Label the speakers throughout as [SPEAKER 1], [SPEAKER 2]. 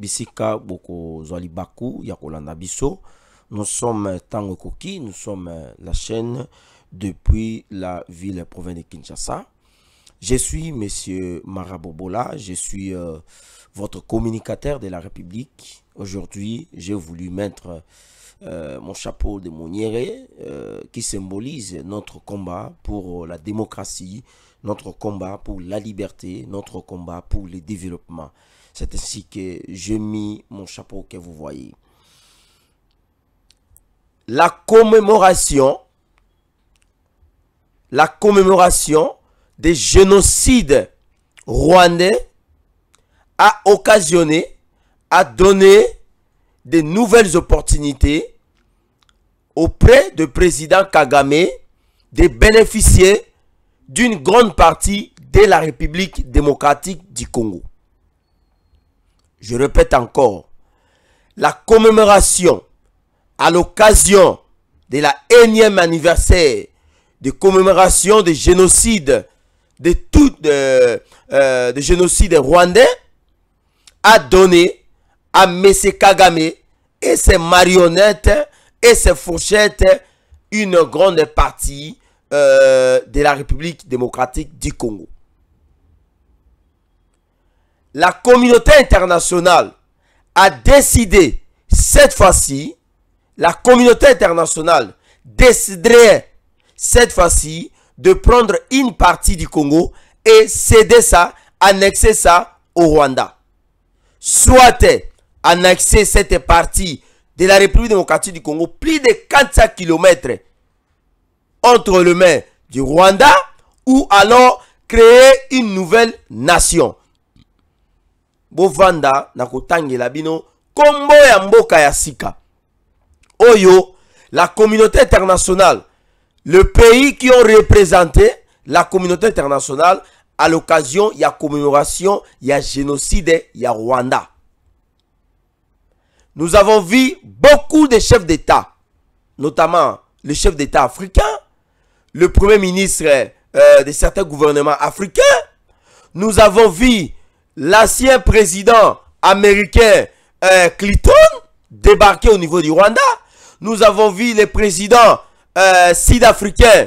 [SPEAKER 1] bisika boko Zoli Yakolanda biso nous sommes tango koki nous sommes la chaîne depuis la ville province de kinshasa je suis monsieur marabobola je suis euh, votre communicateur de la république aujourd'hui j'ai voulu mettre euh, mon chapeau de Monieré euh, qui symbolise notre combat pour la démocratie, notre combat pour la liberté, notre combat pour le développement. C'est ainsi que j'ai mis mon chapeau que vous voyez. La commémoration, la commémoration des génocides rwandais a occasionné, a donné de nouvelles opportunités auprès du président Kagame de bénéficier d'une grande partie de la République démocratique du Congo je répète encore, la commémoration à l'occasion de la énième anniversaire de commémoration des génocides de tout euh, génocide rwandais a donné à M. Kagame et ses marionnettes et ses fourchettes une grande partie euh, de la République démocratique du Congo la communauté internationale a décidé, cette fois-ci, la communauté internationale déciderait cette fois-ci de prendre une partie du Congo et céder ça, annexer ça au Rwanda. Soit annexer cette partie de la République démocratique du Congo, plus de 400 km entre les mains du Rwanda, ou alors créer une nouvelle nation bovanda na kotangela bino kombo oyo la communauté internationale le pays qui ont représenté la communauté internationale à l'occasion ya commémoration ya génocide ya Rwanda nous avons vu beaucoup de chefs d'État, notamment le chef d'État africain, le premier ministre euh, de certains gouvernements africains. Nous avons vu l'ancien président américain euh, Clinton débarqué au niveau du Rwanda. Nous avons vu le président euh, sud africain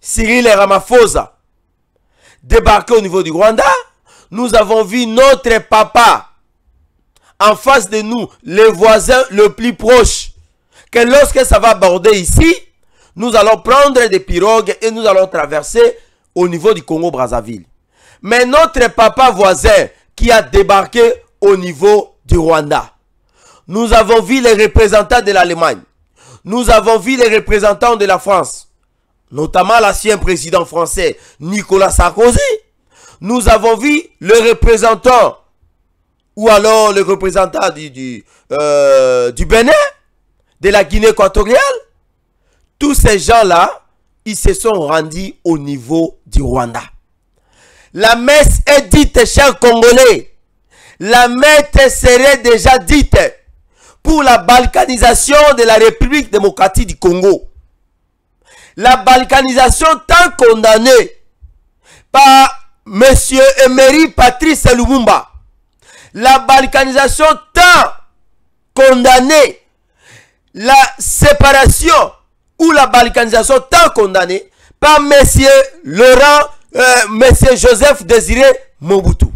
[SPEAKER 1] Cyril Ramaphosa débarquer au niveau du Rwanda. Nous avons vu notre papa en face de nous, le voisin le plus proche. Que lorsque ça va aborder ici, nous allons prendre des pirogues et nous allons traverser au niveau du Congo-Brazzaville. Mais notre papa voisin qui a débarqué au niveau du Rwanda. Nous avons vu les représentants de l'Allemagne. Nous avons vu les représentants de la France. Notamment l'ancien président français Nicolas Sarkozy. Nous avons vu le représentant ou alors le représentant du, du, euh, du Bénin, de la Guinée équatoriale. Tous ces gens-là, ils se sont rendus au niveau du Rwanda. La messe est dite, chers Congolais. La messe serait déjà dite pour la balkanisation de la République démocratique du Congo. La balkanisation tant condamnée par M. Emery Patrice Lumumba. La balkanisation tant condamnée. La séparation ou la balkanisation tant condamnée par M. Laurent Monsieur Joseph Désiré Mobutu.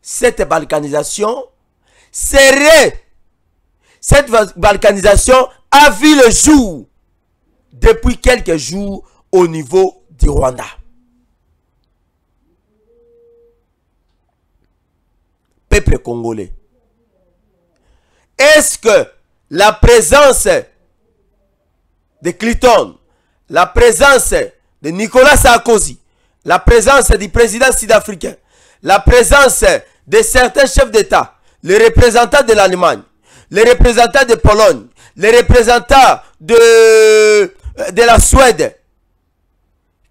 [SPEAKER 1] Cette balkanisation serait... Cette balkanisation a vu le jour depuis quelques jours au niveau du Rwanda. Peuple congolais, est-ce que la présence de Clinton, la présence de Nicolas Sarkozy, la présence du président sud-africain, la présence de certains chefs d'État, les représentants de l'Allemagne, les représentants de Pologne, les représentants de, de la Suède,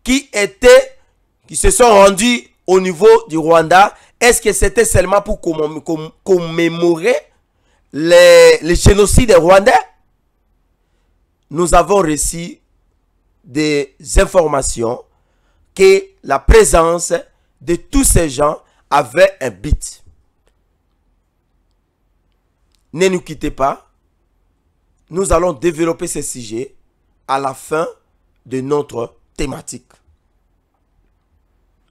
[SPEAKER 1] qui étaient, qui se sont rendus au niveau du Rwanda, est-ce que c'était seulement pour commémorer le génocide rwandais Nous avons reçu des informations que la présence de tous ces gens avait un but. Ne nous quittez pas. Nous allons développer ce sujet à la fin de notre thématique.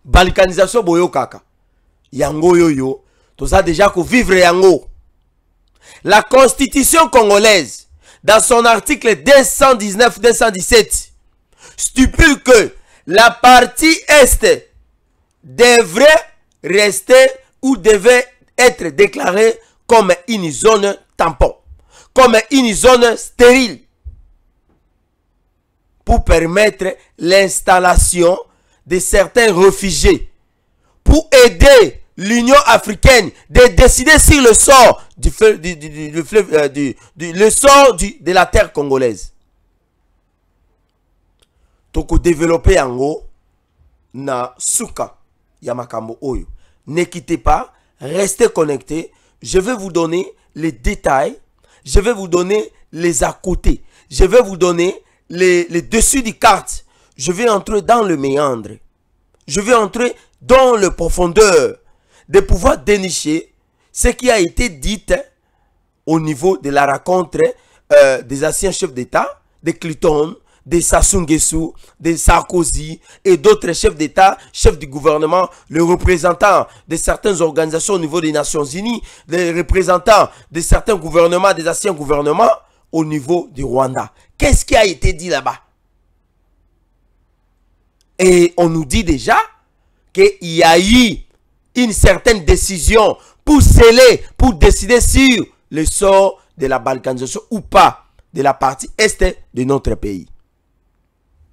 [SPEAKER 1] Balkanisation boyokaka. Yango yoyo. Tout ça déjà que vivre yango. La constitution congolaise, dans son article 219-217, stipule que la partie est devrait rester ou devait être déclarée comme une zone tampon, comme une zone stérile, pour permettre l'installation de certains réfugiés, pour aider l'Union africaine de décider sur le sort du, euh, du, du, le sort de la terre congolaise en haut, na suka ya oyo ne quittez pas restez connectés je vais vous donner les détails je vais vous donner les à côté je vais vous donner les, dessus des cartes je vais entrer dans le méandre je vais entrer dans le profondeur de pouvoir dénicher ce qui a été dit au niveau de la rencontre euh, des anciens chefs d'État, des Clinton, de Sassou de Sarkozy et d'autres chefs d'État, chefs du gouvernement, les représentants de certaines organisations au niveau des Nations Unies, les représentants de certains gouvernements, des anciens gouvernements au niveau du Rwanda. Qu'est-ce qui a été dit là-bas Et on nous dit déjà qu'il y a eu une certaine décision pour sceller, pour décider sur le sort de la balkanisation ou pas de la partie est de notre pays.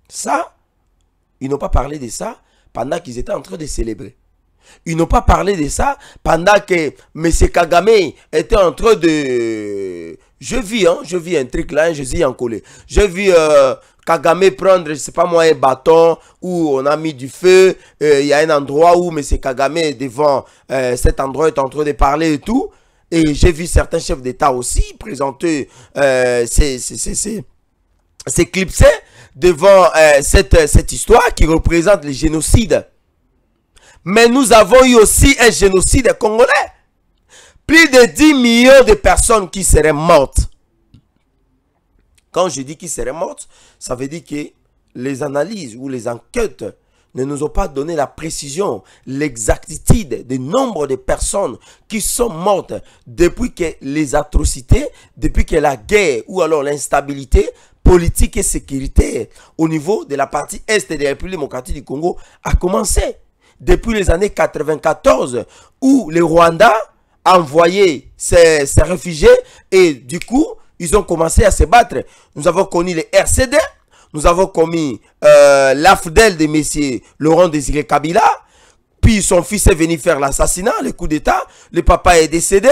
[SPEAKER 1] Ça, ils n'ont pas parlé de ça pendant qu'ils étaient en train de célébrer. Ils n'ont pas parlé de ça pendant que M. Kagame était en train de... Je vis, hein, je vis un truc là, je suis en collé. Je vis euh, Kagame prendre, je ne sais pas moi, un bâton où on a mis du feu. Euh, il y a un endroit où M. Kagame devant euh, cet endroit, est en train de parler et tout. Et j'ai vu certains chefs d'État aussi présenter ces, ces, devant euh, euh, cette, histoire qui représente le génocide. Mais nous avons eu aussi un génocide congolais. Plus de 10 millions de personnes qui seraient mortes. Quand je dis qu'ils seraient mortes, ça veut dire que les analyses ou les enquêtes ne nous ont pas donné la précision, l'exactitude des nombre de personnes qui sont mortes depuis que les atrocités, depuis que la guerre ou alors l'instabilité politique et sécurité au niveau de la partie Est de la République démocratique du Congo a commencé depuis les années 94 où les Rwanda a envoyé ses, réfugiés et du coup, ils ont commencé à se battre. Nous avons connu les RCD, nous avons commis euh, l'AFDEL de messieurs Laurent Désiré Kabila, puis son fils est venu faire l'assassinat, le coup d'État, le papa est décédé,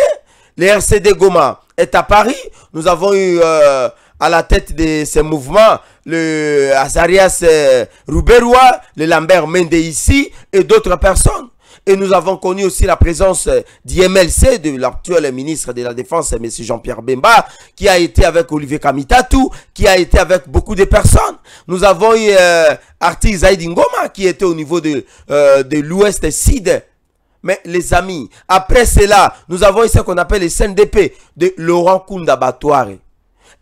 [SPEAKER 1] les RCD Goma est à Paris, nous avons eu... Euh, à la tête de ces mouvements, le Azarias euh, Rouberois, le Lambert Mende ici et d'autres personnes. Et nous avons connu aussi la présence euh, d'IMLC, de l'actuel ministre de la Défense, M. Jean-Pierre Bemba, qui a été avec Olivier Kamitatu, qui a été avec beaucoup de personnes. Nous avons eu euh, Artis Ngoma, qui était au niveau de, euh, de l'Ouest Sud. Mais les amis, après cela, nous avons eu ce qu'on appelle les CNDP de Laurent Koundabatoire.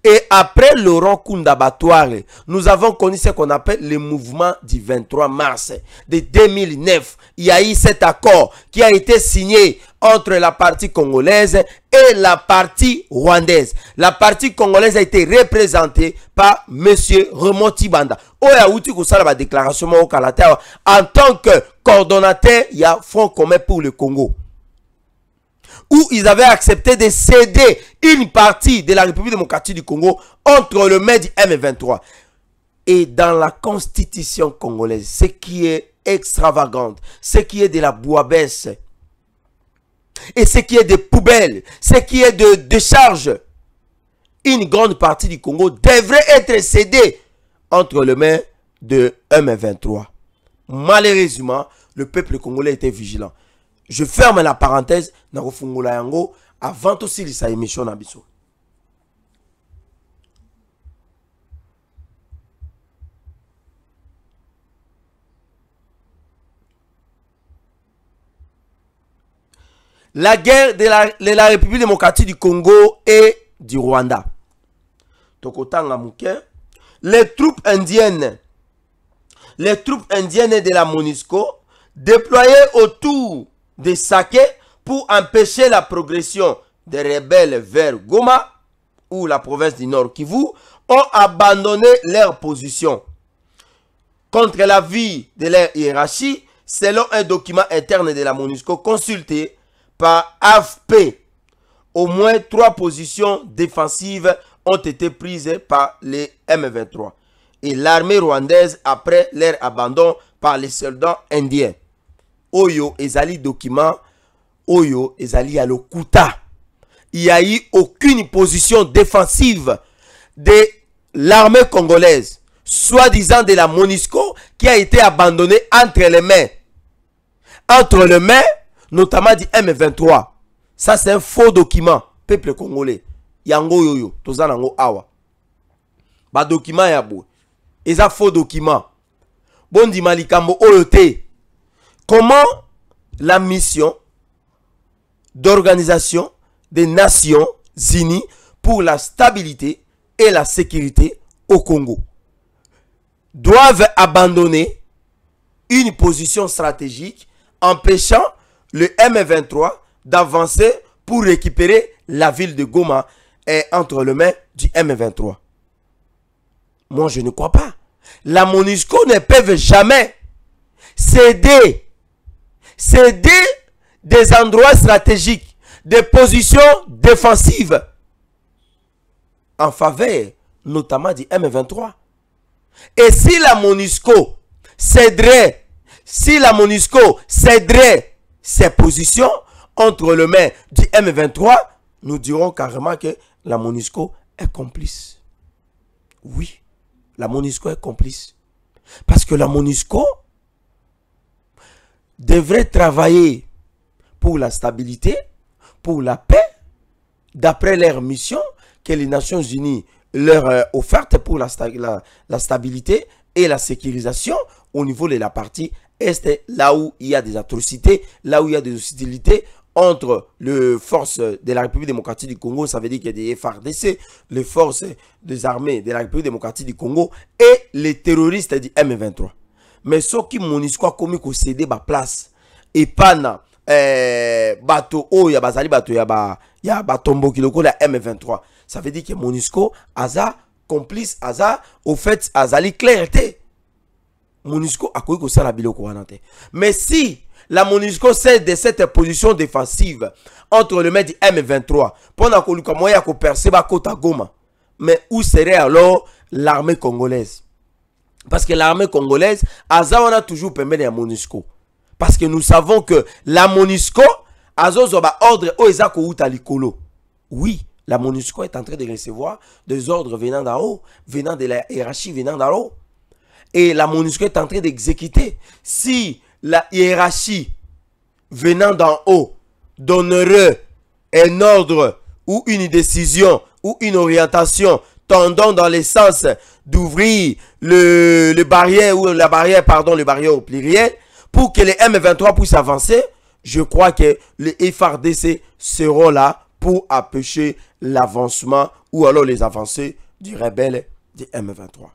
[SPEAKER 1] Et après le Koundabatoire, nous avons connu ce qu'on appelle le mouvement du 23 mars de 2009. Il y a eu cet accord qui a été signé entre la partie congolaise et la partie rwandaise. La partie congolaise a été représentée par M. Remoti Banda. déclaration en tant que coordonnateur, il y a Front commun pour le Congo où ils avaient accepté de céder une partie de la République démocratique du Congo entre le mains du M23. Et dans la constitution congolaise, ce qui est extravagante, ce qui est de la baisse et ce qui est des poubelles, ce qui est de décharge, une grande partie du Congo devrait être cédée entre les mains de M23. Malheureusement, le peuple congolais était vigilant je ferme la parenthèse na yango avant tout émission la guerre de la, république démocratique du congo et du rwanda les troupes indiennes les troupes indiennes de la MONUSCO déployées autour des Saké pour empêcher la progression des rebelles vers Goma ou la province du Nord Kivu ont abandonné leur position. Contre l'avis de leur hiérarchie, selon un document interne de la MONUSCO consulté par AFP, au moins trois positions défensives ont été prises par les M23 et l'armée rwandaise après leur abandon par les soldats indiens oyo ezali document oyo ezali ya lokuta il n'y a eu aucune position défensive de l'armée congolaise, soi-disant de la MONISCO, qui a été abandonnée entre les mains. Entre les mains, notamment du M23. Ça, c'est un faux document, peuple congolais. Yango yoyo, tozanango awa. Ba document ya Et un faux document. Bon, dit Malikambo, oyote. Comment la mission d'organisation des Nations Unies pour la stabilité et la sécurité au Congo doivent abandonner une position stratégique empêchant le M23 d'avancer pour récupérer la ville de Goma est entre les mains du M23. Moi, je ne crois pas. La MONUSCO ne peut jamais céder céder des endroits stratégiques, des positions défensives en faveur notamment du M23. Et si la MONUSCO céderait, si la MONUSCO céderait ses positions entre les mains du M23, nous dirons carrément que la MONUSCO est complice. Oui, la MONUSCO est complice. Parce que la MONUSCO devrait travailler pour la stabilité, pour la paix, d'après leur mission que les Nations Unies leur euh, offerte pour la, la, stabilité et la sécurisation au niveau de la partie Est, là où il y a des atrocités, là où il y a des hostilités entre les forces de la République démocratique du Congo, ça veut dire qu'il y a des FARDC, les forces des armées de la République démocratique du Congo et les terroristes du M23. Mais ce soki monisco a kosede baplace epana eh, bato ya bazali bato ya, ba, ya tombo lokola la m23 ça veut dire que monisco aza complice aza au fait azali clair Monusco monisco a que biloko la mais si la monisco cesse de cette position défensive entre le maître m23 lui comme moyen ya ba Kota goma mais où serait alors l'armée congolaise parce que l'armée congolaise, a toujours permis la MONUSCO. Parce que nous savons que la MONUSCO, Azozoba ordre likolo Oui, la MONUSCO est en train de recevoir des ordres venant d'en haut, venant de la hiérarchie, venant d'en haut. Et la MONUSCO est en train d'exécuter. Si la hiérarchie venant d'en haut donnerait un ordre ou une décision ou une orientation tendant dans le sens d'ouvrir le, barrière ou la barrière pardon au pluriel pour que les M23 puissent avancer je crois que les FRDC seront là pour empêcher l'avancement ou alors les avancées du rebelle des M23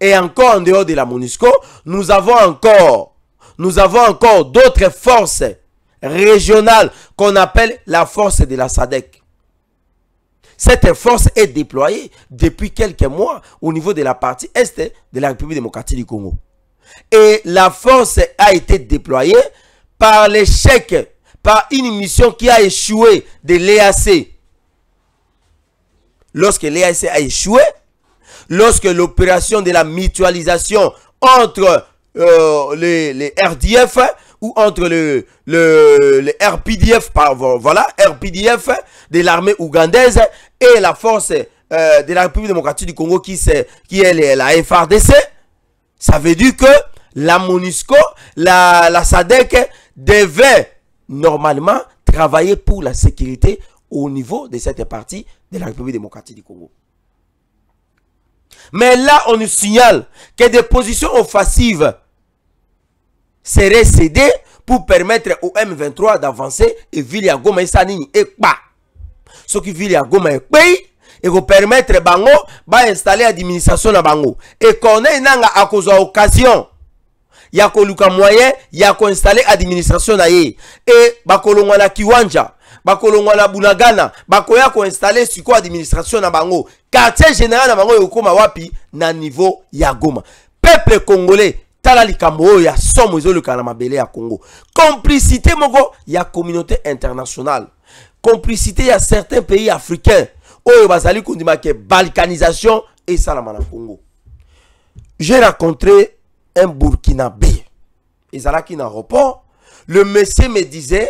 [SPEAKER 1] et encore en dehors de la MONUSCO nous avons encore nous avons encore d'autres forces régionales qu'on appelle la force de la SADEC cette force est déployée depuis quelques mois au niveau de la partie Est de la République démocratique du Congo. Et la force a été déployée par l'échec, par une mission qui a échoué de l'EAC. Lorsque l'EAC a échoué, lorsque l'opération de la mutualisation entre euh, les, les RDF ou entre le, le, le RPDF, voilà, RPDF de l'armée ougandaise et la force euh, de la République démocratique du Congo qui, est, qui est la FRDC, ça veut dire que la MONUSCO, la, la SADEC devait normalement travailler pour la sécurité au niveau de cette partie de la République démocratique du Congo. Mais là, on nous signale que des positions offensives serait cédé pour permettre au M23 d'avancer et Vilia Goma et Sanini pas. Ce qui Vilia Goma et pays et vous permettre Bango d'installer l'administration à Bango. Et qu'on ait nanga à cause occasion. Yako luka moyen, yako installer administration na ye. Et il na kiwanja, Bakolongo na bunagana, bakoya ko installer quoi administration na bango. Quartier général na bango yoko wapi na niveau ya Goma. Peuple congolais, tala y a ya somo ezoluka na mabele ya congo complicité y ya communauté internationale complicité a certains pays africains oyo basali kondima ke balkanisation esalama na congo j'ai rencontré un burkinabé et na report le monsieur me disait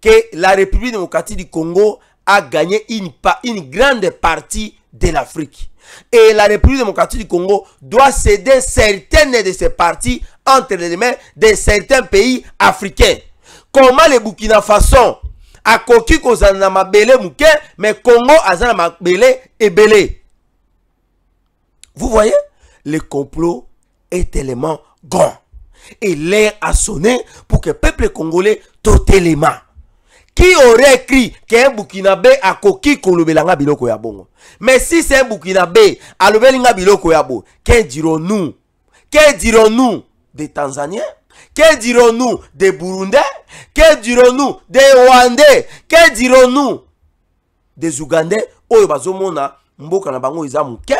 [SPEAKER 1] que la république démocratique du congo a gagné une, une grande partie de l'Afrique. Et la République démocratique du Congo doit céder certaines de ses parties entre les mains de certains pays africains. Comment les Burkina Faso a conquis kozala mabele muke mais Congo azana et belé. Vous voyez, le complot est tellement grand. Et l'air a sonné pour que le peuple congolais mains qui aurait écrit qu'un Burkinabé a koki kolobelanga biloko ya Mais si c'est un Burkinabé a lobelinga biloko ya qu'en dirons-nous Que dirons-nous des Tanzaniens Que dirons-nous des Burundais Que dirons-nous des Rwandais Que dirons-nous des Ougandais Oye bazomona mboka na bango eza muke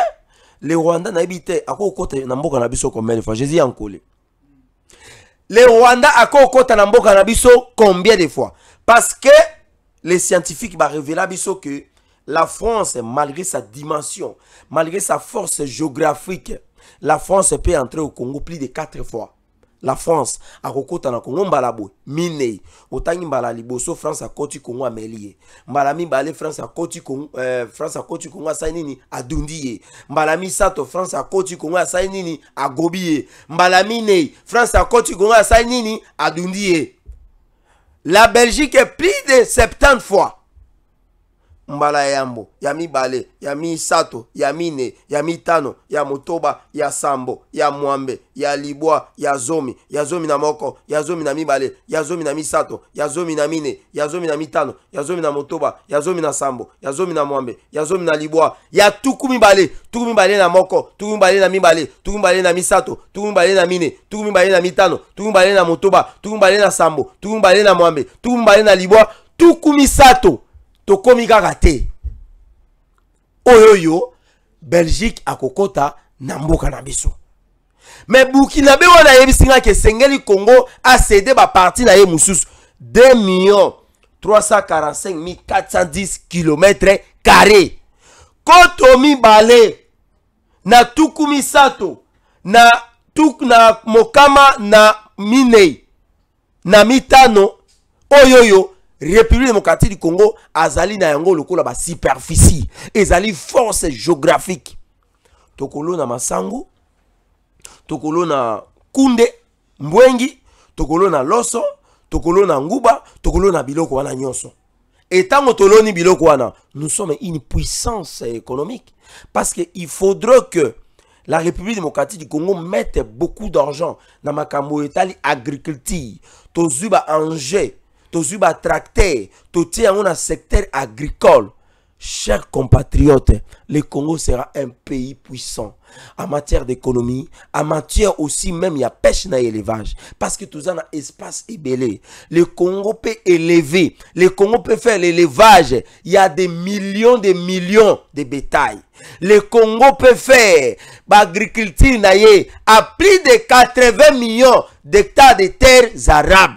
[SPEAKER 1] le Rwanda na à côté, na mboka na biso combien de fois Jésus en collé le rwanda à na mboka na combien de fois parce que les scientifiques à biso que la france malgré sa dimension malgré sa force géographique la france peut entrer au congo plus de 4 fois la france akokɔta na congo mbala boye minei otangi mbala liboso france à congo ameli Melie. mbala balé france a akɔti eh, france à congo asali sainini à mbala sato france akɔti congo asali Sainini a ye mbala france à congo asali sainini a la belgique est plus de 70 fois mbala ya yambo ya mibale ya misato ya mine ya mitano ya motoba ya sambo ya mwambe ya libwa ya zomi ya zomi na moko ya zomi na mibale ya zomi na misato ya zomi na mine ya zomi na mitano ya zomi na motoba ya zomi na sambo ya zomi na mwambe ya zomi na libwa ya tuku mibale tuku mibale na moko tuku mibale na mibale tuku mibale na misato tuku mibale na mine tuku mibale na mitano tuku mibale na motoba tuku mibale na sambo tuku mibale na mwambe tuku mibale na libwa tuku misato tokomi kaka te oyo belgique à na mboka na biso me burkinabe wana Yebisinga ke Sengeli congo asede parti na ye mousous 2 millions 345 410 km carré koto balé, na tukumi sato, na, tuk, na mokama na minei na mitano oyoyo république démocratique du congo azali na yango lokola basuperficie ezali force géographique tokolona masango na kunde mbwengi tokolona loso na nguba na biloko wana nyonso etango toloni biloko wana nous sommes une puissance économique parce que il faudra que la république démocratique du congo mette beaucoup d'argent na ma etali agriculture Tozuba Angé tracteur. tracteur, totie yango un secteur agricole chers compatriotes, le Congo sera un pays puissant en matière d'économie, en matière aussi même il y a pêche et élevage parce que tout ça un espace ébélé. Le Congo peut élever, le Congo peut faire l'élevage, il y a des millions de millions de bétails. Le Congo peut faire l'agriculture à plus de 80 millions d'hectares de terres arabes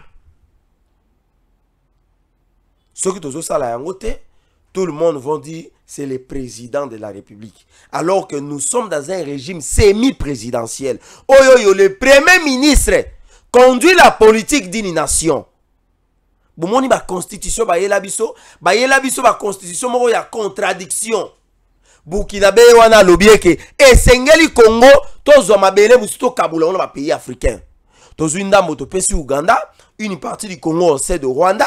[SPEAKER 1] soki tozosala à te tout le monde vont dire c'est le président de la République. Alors que nous sommes dans un régime semi-présidentiel. Oyoyo, oh le premier ministre conduit la politique d'une nation. Bomoni ba constitution ba yela biso, ba yela biso ba constitution y ya contradiction. Burkina Faso wana lobie ke esengeli Congo tozwa mabele biso to kabula wana un pays africains. Tozwi ndambo motopé sur Uganda, une partie du Congo c'est de Rwanda,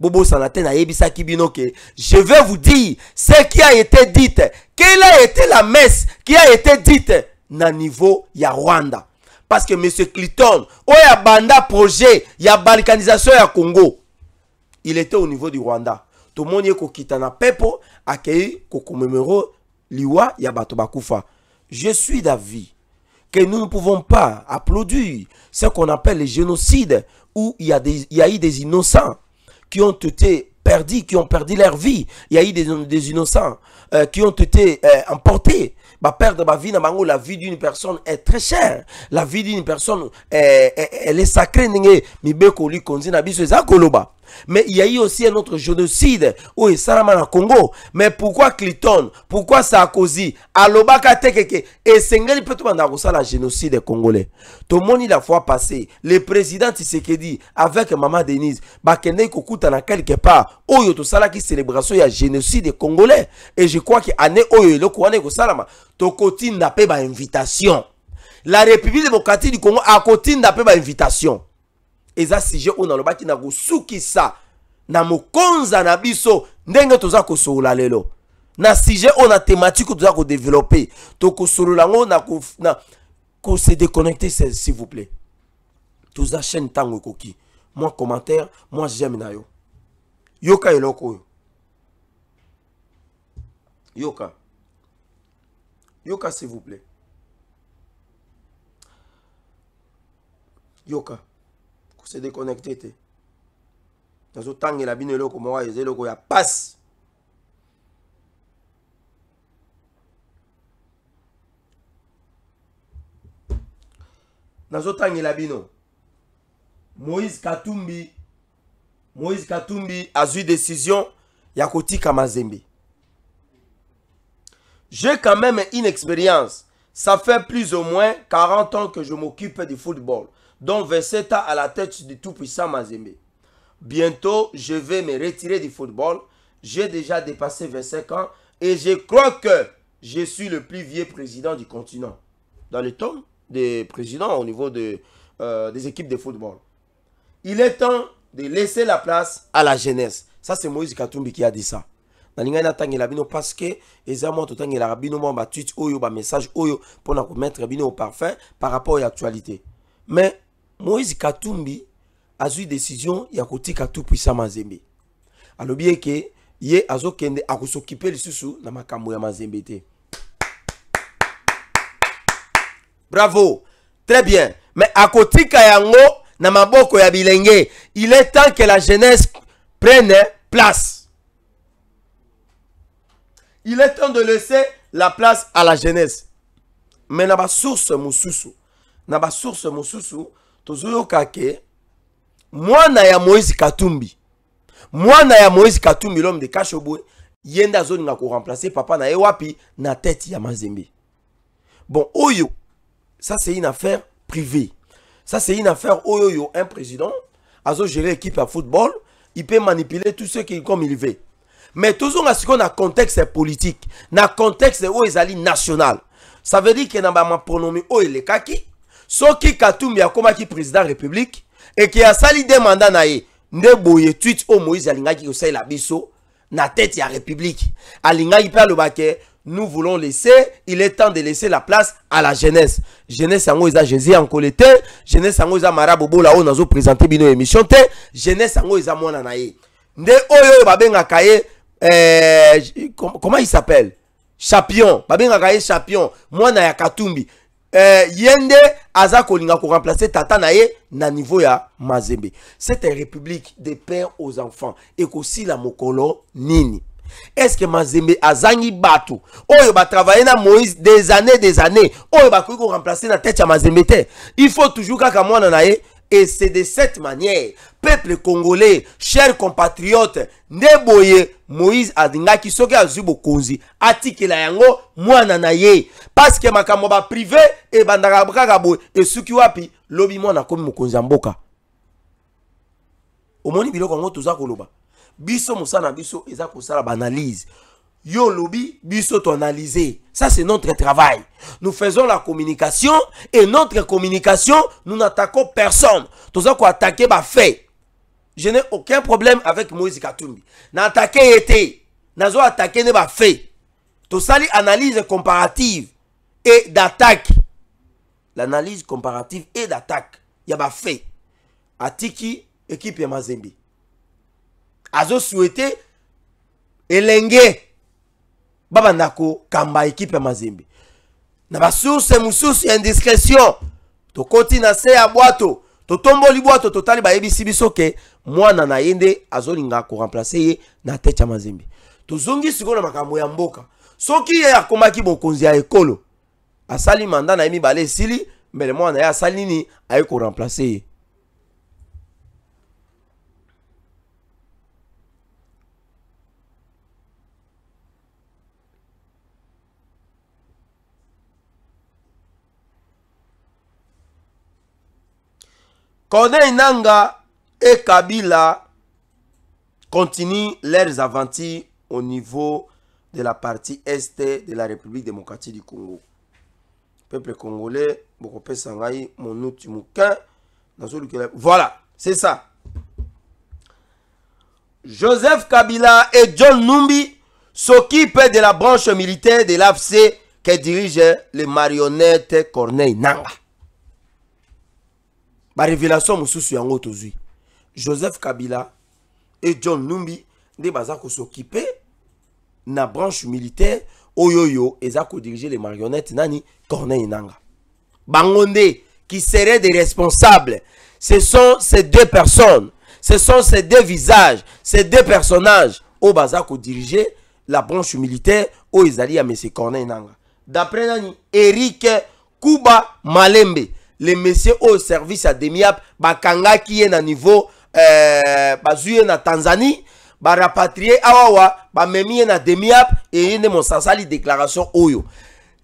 [SPEAKER 1] Bobo kibinoke. Je vais vous dire ce qui a été dit. Quelle a été la messe qui a été dite na niveau ya Rwanda. Parce que M. Clinton, ya banda projet ya balkanisation ya Congo. Il était au niveau du Rwanda. Tout le monde liwa ya Je suis d'avis que nous ne pouvons pas applaudir ce qu'on appelle les génocides où il y, il y a eu des innocents qui ont été perdus, qui ont perdu leur vie. Il y a eu des, innocents euh, qui ont été euh, emportés. Bah, perdre ma vie, la vie d'une personne est très chère. La vie d'une personne, est, elle est sacrée. lui, mais il y a eu aussi un autre génocide, oui, na Congo. Mais pourquoi Clinton Pourquoi Sarkozy Alobaka Tekeke Et Sengeli peut ça la génocide congolais. Tout le monde a fois passer, le président Tisekedi avec Maman Denise, Bakene Kokuta na quelque part, Oyo to qui célébration, il y a génocide congolais. Et je crois que année Oyo, le salama tout Tokoti n'a pas invitation. La République démocratique du Congo a continué d'appeler ma invitation eza sujet nalobaki na sa. na mokonza na biso ndenge toza soula lelo na sije na thématique To ko soula ngo na, na c'est s'il vous plaît toza chaîne tango koki. moi commentaire moi j'aime na yo yoka eloko yo. yoka yoka s'il vous plaît yoka c'est déconnecté te nazotangela bino il y a eloko ya il a bino moïse katumbi moïse katumbi une décision Yakoti kotikama j'ai quand même une expérience ça fait plus ou moins 40 ans que je m'occupe du football dont ans à la tête du tout-puissant Mazembe. Bientôt, je vais me retirer du football. J'ai déjà dépassé 25 ans et je crois que je suis le plus vieux président du continent. Dans le tome des présidents au niveau de, euh, des équipes de football. Il est temps de laisser la place à la jeunesse. Ça, c'est Moïse Katumbi qui a dit ça. Parce que bino parceke eza mwa totangelaka bino mwa oyo oyo remettre au parfum par rapport à l'actualité. mais moïse katumbi azwi décision ya kotika tout-puissant manzembe bien que ye azokende le susu na makambo ya manzembe te bravo très bien mais akotika yango na maboko ya bilenge il est temps que la jeunesse prenne place il est temps de laisser la place à la jeunesse mais na source mosusu na source mosusu tozoyoka ke mwana ya moïse katumbi mwana ya moïse katumbi l'homme de yenda zone na qui remplacer. papa na ewapi, wapi na tête ya mazembe bon oyo ça c'est une affaire privée ça c'est une affaire oyo yo un président gérer l'équipe de football il peut manipuler tout ce qui comme il veut mais toujours dans le contexte politique na contexte ils ezali national ça veut dire que na il oyo kaki soki katumbi ki président république eke a sali manda na ye nde boye linga Alinga moïse alingaki la biso na tête ya république alingaki mpe alobake nous voulons laisser il est temps de laisser la place à la jeunesse jeunesse yango jési jésus en jeunesse Marabobo eza marabu nous oyo présenté bino émission te jeunesse yango eza mwana na ye nde oyo babenga kaye eh, comment il s'appelle chapion Babenga kaye chapion mwana ya katumbi eh, yende yende kou aza tata na ye na niveau ya mazembe c'est une république des pères aux enfants et la mokolo nini est-ce que mazembe azangi bato oyo travailler na moïse des années des années oyo ko remplacer na tête ya mazembe te il faut toujours kaka mwana na ye et c'est de cette manière, peuple congolais, chers compatriotes, neboye Moïse soke azubo konzi, atike la yango mwana na ye parce que privé et ebandaka kaka et suki wapi lobi mwana komi mokonzi omoni biloko yango toza koloba biso musana na biso eza la banalize. Yo lobby, analyser. Ça, c'est notre travail. Nous faisons la communication et notre communication, nous n'attaquons personne. Tout ça qu'on attaque, ba fait. Je n'ai aucun problème avec Moïse Katumbi. N'attaquer été. Nazo attaqué ne ba fait. Tout ça, l'analyse comparative et d'attaque. L'analyse comparative et d'attaque. Il y a fait. Atiki, équipe Mazembe. Azo souhaité, élinguer babanda kamba kamba ya mazimbi. na se mosusu ya indiscrétion tokoti na se ya bwato totomboli bwato totali ba biso soke, mwana na yende azoli nga koremplace ye na tete ya To tozongi sikoyo na makambo ya mboka soki ye akomaki bokonzi ya ekolo asali manda na emi balé sili. mbele mwana ya ya asali nini aye remplacer Corneille Nanga et Kabila continuent leurs aventures au niveau de la partie est de la République démocratique du Congo. Peuple congolais, Bokope Sangai, Monouti voilà, c'est ça. Joseph Kabila et John Numbi s'occupent de la branche militaire de l'AFC qui dirige les marionnettes Corneille Nanga révélation, mosusu yango joseph kabila et john numbi de occupés s'occuper na branche militaire oyo oyo qui les marionnettes nani corneille nanga Bangonde qui seraient des responsables ce sont ces deux personnes ce sont ces deux visages ces deux personnages O Bazako diriger la branche militaire au Izali à monsieur corneille nanga d'après eric kuba malembe les messieurs au service à demiap qui est à niveau euh, y en na tanzanie barapatrie awawa à ye na demiap et nde mosanza déclaration oyo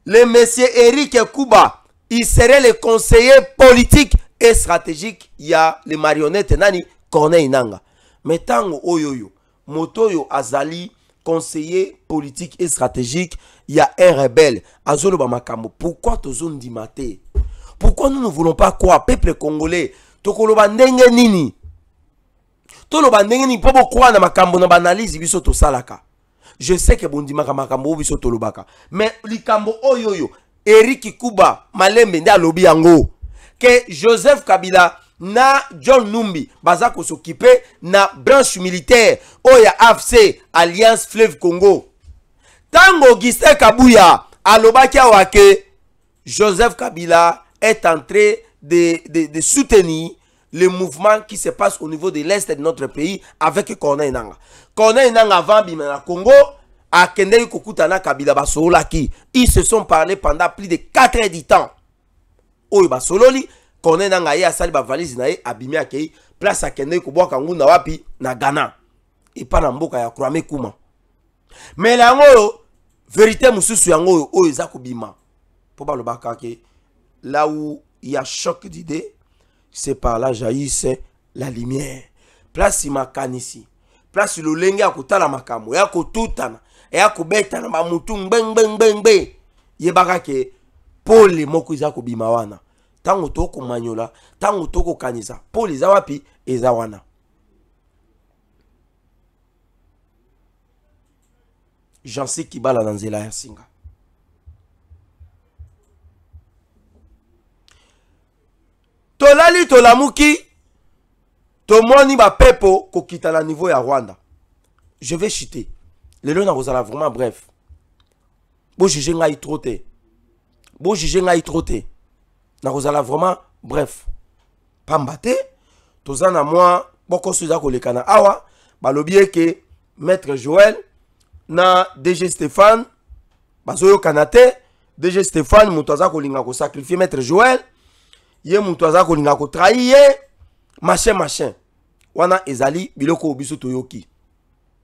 [SPEAKER 1] le messieurs eric kuba il serait le conseiller politique et stratégique ya les marionnettes nani corneille nanga me tango oyo oyo moto yo azali conseiller politique et stratégique y a un rebelle ba makambo pourquoi zones maté? Pourquoi nous ne voulons pas croire, peuple congolais, tokoloba ndenge nini toloba ndenge nini mpo na makambo na banalizi biso Salaka? je sais que ke bondimaka makambo oyo biso tolobaka mais likambo oyo oyo Eriki kuba malembe nde Lobiango... Que ke joseph kabila na john numbi baza s'occuper na branche militaire oya ya afc alliance fleuve congo Tango Giste kabuya alobaki wake. ke joseph kabila est en train de, soutenir le mouvement qui se passe au niveau de l'Est de notre pays avec Corneille Nanga. Corneille Nanga avant Bimena Congo, à Kendei Kokutana Kabila Basolaki. Ils se sont parlé pendant plus de 4 heures du temps. Oyo Basololi, Corneille Nanga a sali ba valise na à abimi place à Kendei Kobwaka wapi na Ghana. Et pas na mboka ya cramé Kuma. Mais là, vérité moussou, yango Zakubima. pour kobima. Po balobaka là où il y a choc d'idées, c'est par là jaillisse la lumière. Place imakani ici. Place lolenge ya makamu. makambo, ya kotutana, ya kobetana na mutu beng beng beng beng. Yebaka ke pole moko eza kobima wana. Tango to manyola. tango to kaniza. Pole eza wapi? Jean wana. Kibala dans Zela Singa. tolali tolamuki pepo, ko kita la niveau ya rwanda je vais chiter vous nakozala vraiment bref bojuge ngai trop Bou bojuge ngai troté. te vraiment bref pamba te tozana na mwa bokoso eza le kana awa balobi ke maître Joël, na dg stéphane yo kanate. dg stéphane ko linga kolinga sacrifié maître Joël ye moto aza kolinga machin machin wana ezali biloko biso toyoki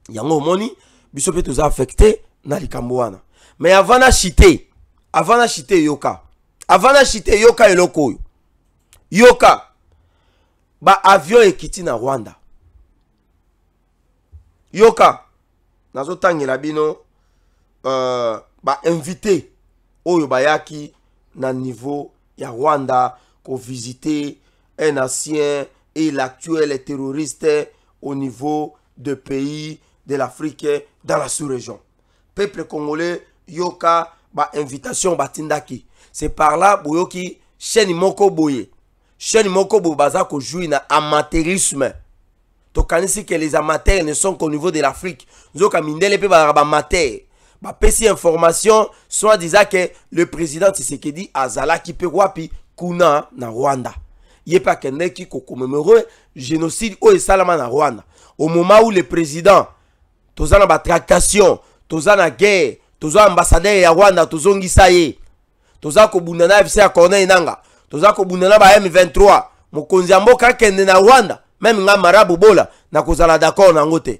[SPEAKER 1] yango moni biso mpe toza affecte na likambo wana avana avant chite avant chite yoka avant chite yoka eloko yoka ekiti na rwanda yoka tangi labino. uh, invite, oyo bayaki na niveau ya rwanda qu'on visiter un ancien et l'actuel terroriste au niveau de pays de l'Afrique dans la sous-région. Peuple congolais, yoka, ba invitation tindaki. C'est par là, boyoki, chaîne moko La Chaîne moko boye bazako joui na amateurisme. tokanisi que les amateurs ne sont qu'au niveau de l'afrique nzoka mindele mpe bazalaka bamateur bapesi information soit disant que le président tisekedi qui peut wapi kuna na Rwanda Yepa kende kendeki ko commémorer génocide au salama na Rwanda au moment où le président toza na batractation toza na guerre toza ambassadeur ya Rwanda tuzongi ye toza kobunda na FC ya Corneille Nanga toza kobunda na ba M23 mokonzi ya mboka kende na Rwanda même nga marabou bola na kozala d'accord na ngote.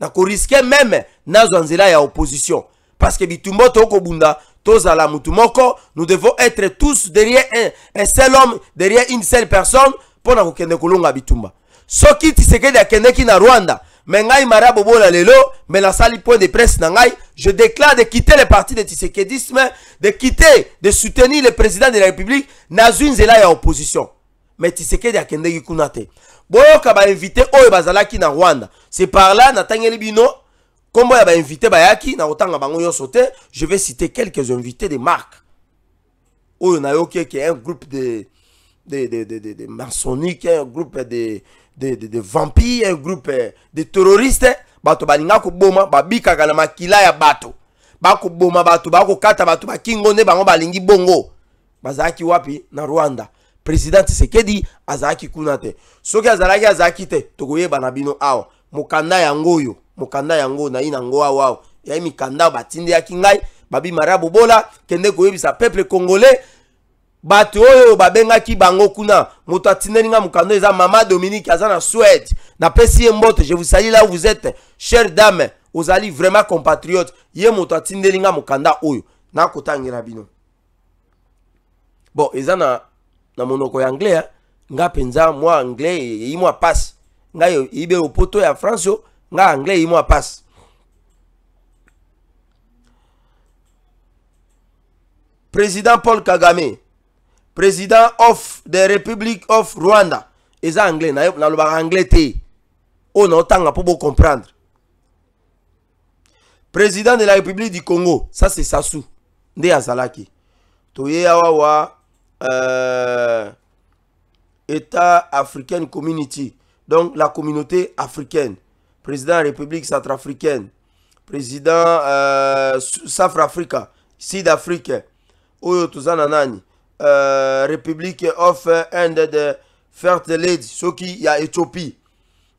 [SPEAKER 1] na risquer même na zanzela ya opposition parce que toko bunda à la mutumoko, nous devons être tous derrière un, un seul homme derrière une seule personne pour nous kokende Ce bitumba soki kende dans na rwanda mengai mara maria bobola lelo la sali point de presse na je déclare de quitter le parti de tisekedisme de quitter de soutenir le président de la république nazun zela ya opposition Mais tisekedi akendeki kuna te boyoka Oye oyo bazalaki na rwanda c'est par là natangeli bino Combo ya ba invité bayaki na otanga bango yo te, je vais citer quelques invités de marque. Oyo oh, na yo qui est un groupe de de de de, de, de un groupe de de, de, de vampires, un groupe euh, de terroristes, hein. bato balinga ko boma babika na makila ya bato. Bako boma bato, bako kata bato bakingo ne bango balingi bongo. Bazaki wapi na Rwanda. Président Tshisekedi azaki kunate te. Soki azalaki azaki te, tokoyeba na bino awa. Mokanda yango yo mokanda yango nayi nango awa ya yayi mikanda batindi kingai babi ya bola kende sa peuple congolais batu oyo babengaki bango kuna moto atindeli nga eza mama dominique aza na suède napesi mbote je vous sali là où vous êtes chère dame allez vraiment compatriote ye moto atindeli nga mokanda na nakotangela bino bon eza na, na monoko ya anglais hein. nga penza, mwa anglais eyei mwa pasi ngai poto poto ya france yo nga anglais il moi passe président paul kagame président of the republic of rwanda ça anglais nalobaka anglais te oyo pour vous comprendre. président de la république du congo ça c'est Sassou, de azalaki toye awa wa euh, état africaine community donc la communauté africaine président de la République centrafricaine, président euh, Sud Afrique, Oyo Tuzananani, euh, République of End de Fertilité, Soki, qui y a Éthiopie,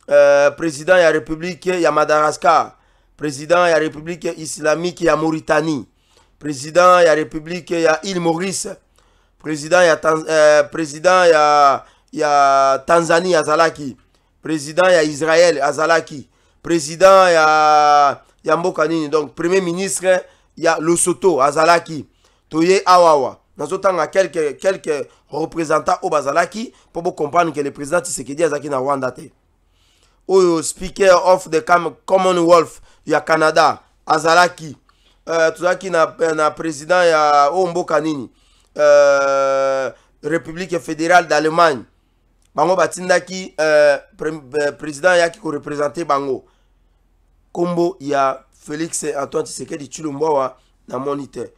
[SPEAKER 1] euh, président, de la République, y Madagascar, président, de la République islamique, il y Mauritanie, président, de la République, il y île Maurice, président, de la euh, président, y Tanzanie, Azalaki, président, il y a Israël, Azalaki, président ya ya donc premier ministre ya Lusoto azalaki toye awawa nazotanga quelques quelques représentants au bazalaki vous comprendre que le président tisekedi Azaki na rwanda te oyo speaker of the commonwealth ya canada azalaki euh, qui na, na président ya oyo euh, république fédérale d'allemagne bango batindaki euh, euh président qui représente bango kombo ya Félix antoine tshisekedi tshilumbawa na Président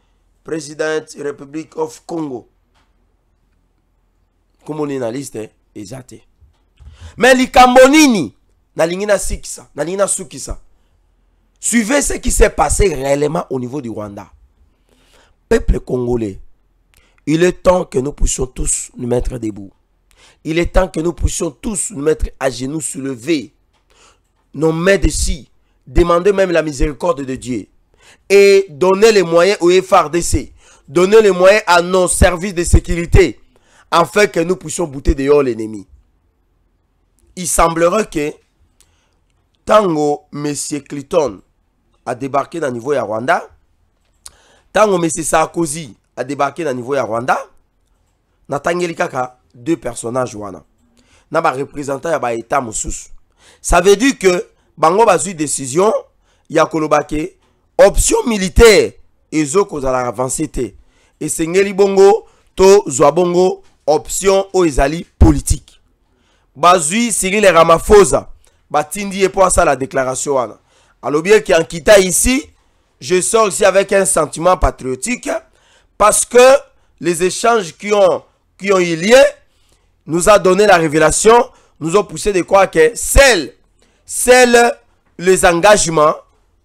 [SPEAKER 1] president republic of congo kombo dans na liste hein? eza te me na lingina nalingi nasikisa nalingi sukisa suivez ce qui s'est passé réellement au niveau du rwanda peuple congolais il est temps que nous puissions tous nous mettre debout il est temps que nous puissions tous nous mettre à genoux, soulever nos mains dessus Demandez même la miséricorde de Dieu. Et donnez les moyens au FRDC. Donnez les moyens à nos services de sécurité. Afin que nous puissions bouter dehors l'ennemi. Il semblerait que Tango M. Clinton a débarqué dans le niveau de Rwanda. que M. Sarkozy a débarqué dans le niveau de Rwanda. Natangeli Kaka, deux personnages wana. Naba représentant ya ba état Ça veut dire que bango bazui décision ya kolobake option militaire ezokozala avance et sengeli bongo tozwa bongo option oyo ezali politike bazwi cyril ramaphosa batindi pour ça la déclaration Alors bien qui en ici je sors ici avec un sentiment patriotique parce que les échanges qui ont, qui ont eu lieu nous a donné la révélation nous ont poussé de croire que celle Seuls les engagements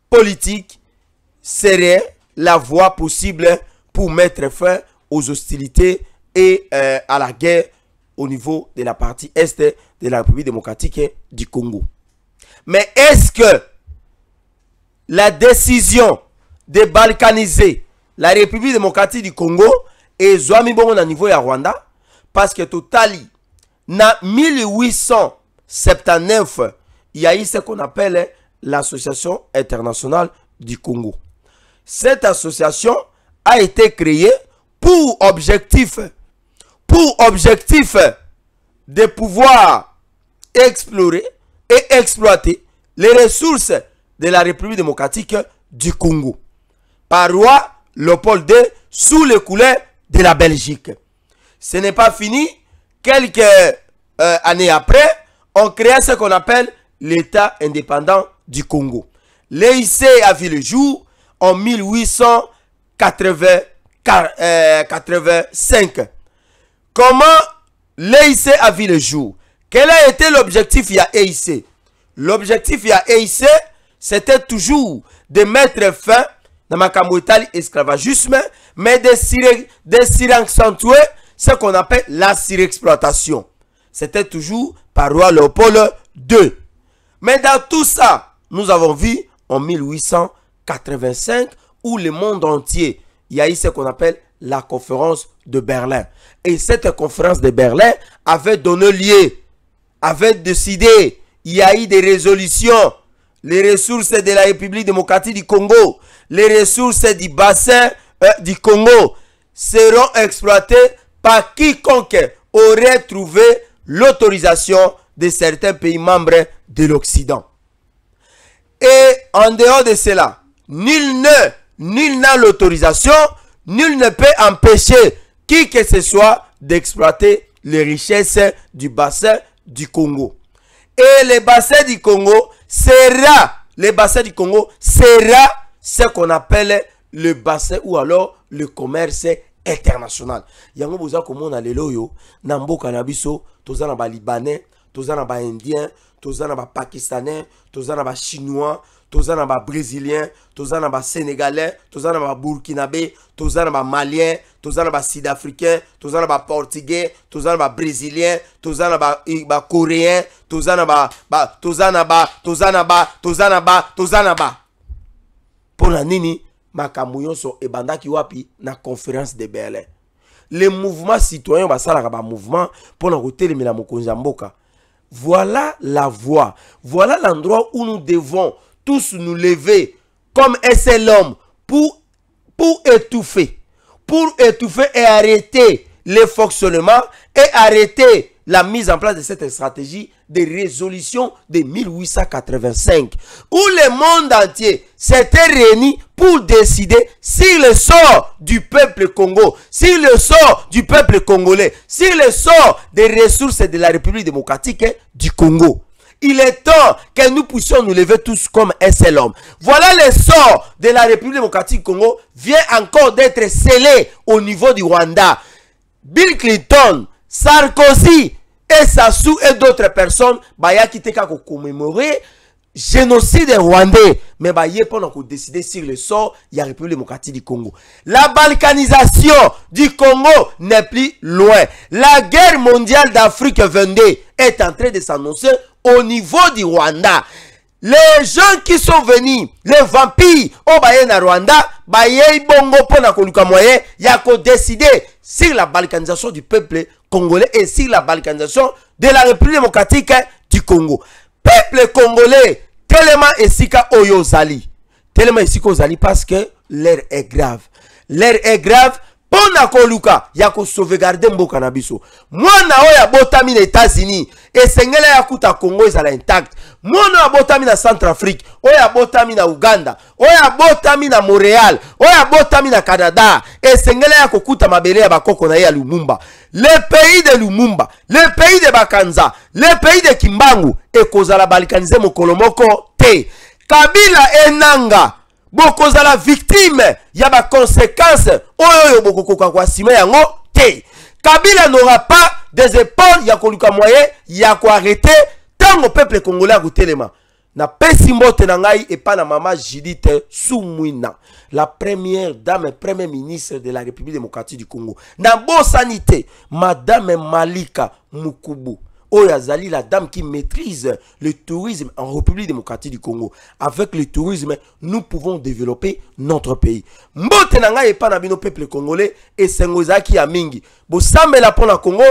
[SPEAKER 1] politiques seraient la voie possible pour mettre fin aux hostilités et euh, à la guerre au niveau de la partie Est de la République démocratique du Congo. Mais est-ce que la décision de balkaniser la République démocratique du Congo et Zouami Bongo au niveau de Rwanda, parce que Totali, na 1879 il y a eu ce qu'on appelle l'Association internationale du Congo. Cette association a été créée pour objectif, pour objectif de pouvoir explorer et exploiter les ressources de la République démocratique du Congo. Par roi Leopold II, sous les couleurs de la Belgique. Ce n'est pas fini. Quelques euh, années après, on crée ce qu'on appelle l'État indépendant du Congo. L'EIC a vu le jour en 1885. Euh, Comment l'EIC a vu le jour Quel a été l'objectif de l'EIC L'objectif de l'EIC, c'était toujours de mettre fin dans ma justement, mais de, accentuer ce qu'on appelle la surexploitation. C'était toujours par roi Léopold II. Mais dans tout ça, nous avons vu en 1885 où le monde entier, il y a eu ce qu'on appelle la conférence de Berlin. Et cette conférence de Berlin avait donné lieu, avait décidé, il y a eu des résolutions, les ressources de la République démocratique du Congo, les ressources du bassin euh, du Congo seront exploitées par quiconque aurait trouvé l'autorisation de certains pays membres de l'Occident. Et en dehors de cela, nul ne, nul n'a l'autorisation, nul ne peut empêcher qui que ce soit d'exploiter les richesses du bassin du Congo. Et le bassin du Congo sera, le bassin du Congo sera ce qu'on appelle le bassin ou alors le commerce international. Yango na loyaux, libanais tous indien baindien pakistanais tous chinois toza sénégalais, tous sénégalais na burkinabé, tous malien basénégalais sud tous tous portugais sud brésilien tous les basudafricain portugais, tous baportugais tous na tous toza na bacoréen tous les ba tous na ba tous les ba tous ba tous ba Pour la nini ebandaki wapi na conférence de berlin le mouvement citoyen basalaka bamouvement mpo na kotelemela un mboka voilà la voie. Voilà l'endroit où nous devons tous nous lever comme un seul homme pour, pour étouffer. Pour étouffer et arrêter les fonctionnement et arrêter la mise en place de cette stratégie de résolution de 1885, où le monde entier s'était réuni pour décider si le sort du peuple Congo, si le sort du peuple congolais, si le sort des ressources de la République démocratique hein, du Congo. Il est temps que nous puissions nous lever tous comme un seul homme. Voilà le sort de la République démocratique du Congo vient encore d'être scellé au niveau du Rwanda. Bill Clinton Sarkozy et Sassou et d'autres personnes bah, y qui quitté qu'à commémorer génocide rwandais mais bah, a pendant qu'on décider sur le sort la République démocratique du Congo. La balkanisation du Congo n'est plus loin. La guerre mondiale d'Afrique Vendée est en train de s'annoncer au niveau du Rwanda. Les gens qui sont venus, les vampires, au baye na Rwanda, baye bongo a décidé moyen, décider sur la balkanisation du peuple congolais et si la balkanisation de la République démocratique du Congo. Peuple congolais, tellement esika oyozali. Tellement esika ozali parce que l'air est grave. L'air est grave mpo na koluka ya kosovegarde mboka na biso mwana oyo abotami na états-unis esengeli ya kuta congo ezala intact mwana oyo abotami na centrafrique oyo abotami na uganda oyo abotami na montréal oyo abotami na canada esengeli ya kokuta mabele ya bakoko na ye ya lumumba le pays de lumumba le pays de bakanza le pays de kimbangu ekozala balikanize mokolo moko te kabila enanga la victime ya la victime, il y sima yango te kabila n'aura pas des épaules ya koluka moyen ya tant tango peuple congolais Na napesi mbote na ngai pa na mama Judith soumouina, la première dame premier ministre de la république démocratique du congo bonne santé, madame malika mukubu Oya Zali, la dame qui maîtrise le tourisme en République démocratique du Congo. Avec le tourisme, nous pouvons développer notre pays. Mbote nanga et panabino peuple congolais et sengozaki a mingi. Bo la pona Congo,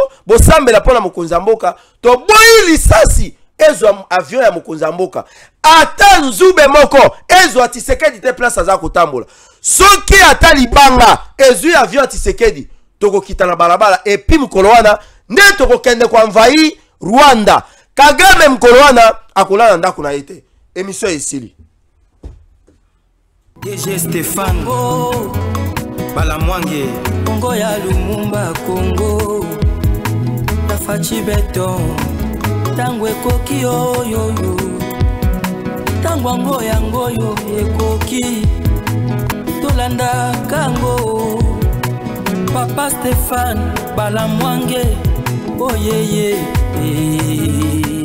[SPEAKER 1] la pona mokonzi mboka, to boili lisasi ezo avion ya mokonzi mboka. Ata nzube moko ezwa tisekedi te place aza kotambola. Soki ata libanga ezwi avion tisekedi toko na balabala epi mokolo wana kende kwa koenvahir rwanda kagame mokolo wana akolala na ndako na ye te emission esili dg stéphane oh, balamwange kongo ya lumumba kongo tafaci beto ntango ekoki oyoyo ntango yango yangoyo ekoki tolandaka ngo papa stéphane balamwange yeah yeah.